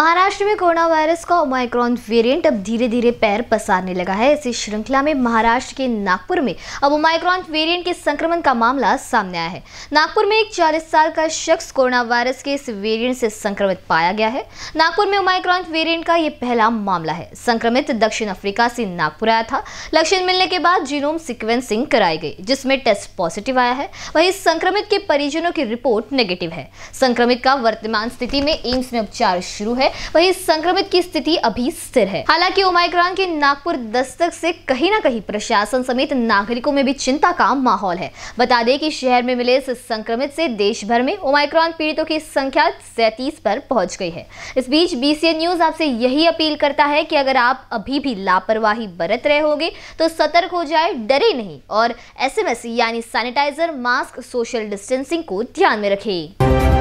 महाराष्ट्र में corona virus का omicron variant अब धीरे धीरे पैर पसारने लगा है इसी श्रृंखला में महाराष्ट्र के नागपुर में अब ओमाइक्रॉन वेरिएंट के संक्रमण का मामला सामने आया है नागपुर में एक 40 साल का शख्स कोरोना वायरस के इस वेरिएंट से संक्रमित पाया गया है नागपुर में ओमाइक्रॉन वेरियंट का यह पहला मामला है संक्रमित दक्षिण अफ्रीका से नागपुर आया था लक्षण मिलने के बाद जीनोम सिक्वेंसिंग कराई गई जिसमें टेस्ट पॉजिटिव आया है वही संक्रमित के परिजनों की रिपोर्ट नेगेटिव है संक्रमित का वर्तमान स्थिति में एम्स में उपचार शुरू है वहीं संक्रमित की स्थिति अभी स्थिर है हालांकि ओमाइक्रॉन के नागपुर दस्तक से कहीं ना कहीं प्रशासन समेत नागरिकों में भी चिंता का माहौल है बता दें कि शहर में मिले इस संक्रमित से देश भर में ओमाइक्रॉन पीड़ितों की संख्या सैतीस पर पहुंच गई है इस बीच बीसीएन न्यूज आपसे यही अपील करता है की अगर आप अभी भी लापरवाही बरत रहे होंगे तो सतर्क हो जाए डरे नहीं और एस यानी सैनिटाइजर मास्क सोशल डिस्टेंसिंग को ध्यान में रखें